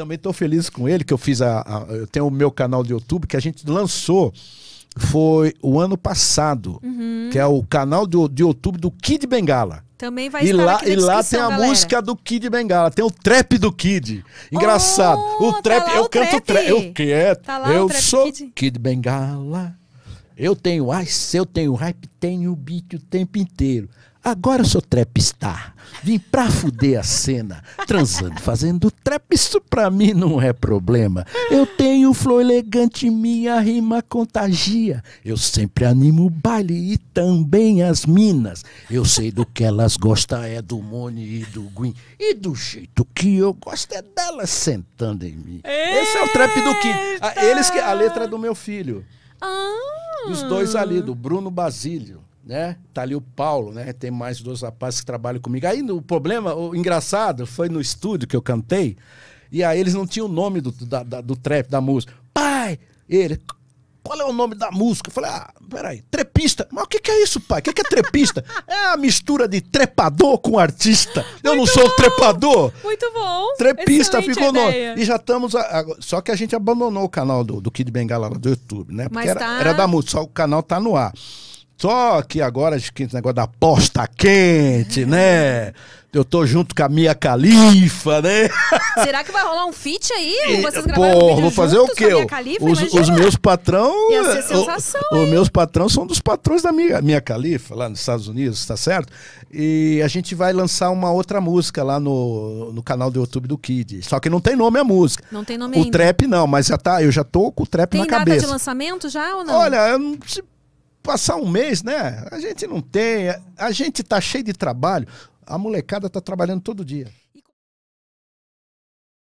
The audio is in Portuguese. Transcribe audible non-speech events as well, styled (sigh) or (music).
também estou feliz com ele, que eu fiz a, a, Eu tenho o meu canal de YouTube que a gente lançou. Foi o ano passado, uhum. que é o canal do, de YouTube do Kid Bengala. Também vai e estar lá, E lá tem a galera. música do Kid Bengala, tem o trap do Kid. Engraçado. Oh, o tá trap, tá eu o canto trap. Eu quero. Tá eu trap sou Kid. Kid. Bengala. Eu tenho ice, eu tenho hype, tenho beat o tempo inteiro. Agora eu sou trapstar. Vim pra fuder a cena, transando, fazendo trap. Isso pra mim não é problema. Eu tenho flow elegante, minha rima contagia. Eu sempre animo o baile e também as minas. Eu sei do que elas gostam, é do Mone e do Guin. E do jeito que eu gosto é delas sentando em mim. Eita! Esse é o trap do que ah, Eles que, a letra é do meu filho. Ah. Os dois ali, do Bruno Basílio né? Tá ali o Paulo, né? Tem mais dois rapazes que trabalham comigo. Aí o problema, o engraçado, foi no estúdio que eu cantei, e aí eles não tinham o nome do, da, da, do trap, da música. Pai! Ele, qual é o nome da música? Eu falei, ah, peraí, trepista. Mas o que, que é isso, pai? O que, que é trepista? (laughs) é a mistura de trepador com artista. Eu Muito não sou bom. trepador. Muito bom. Trepista Excelente ficou nome. E já estamos. A, a, só que a gente abandonou o canal do, do Kid Bengala do YouTube, né? Porque era, tá... era, da música, só o canal tá no ar. Só que agora esse negócio da aposta quente, né? Eu tô junto com a minha califa, né? Será que vai rolar um feat aí? Vocês um vou fazer o quê? Califa, os, os, meus patrão. Ia ser sensação. os meus patrão são dos patrões da minha, minha califa, lá nos Estados Unidos, tá certo? E a gente vai lançar uma outra música lá no, no canal do YouTube do Kid. Só que não tem nome a música. Não tem nome O ainda. trap não, mas já tá, eu já tô com o trap tem na cabeça. Tem data de lançamento já ou não? Olha, eu não, passar um mês, né? A gente não tem, a gente tá cheio de trabalho. A molecada tá trabalhando todo dia.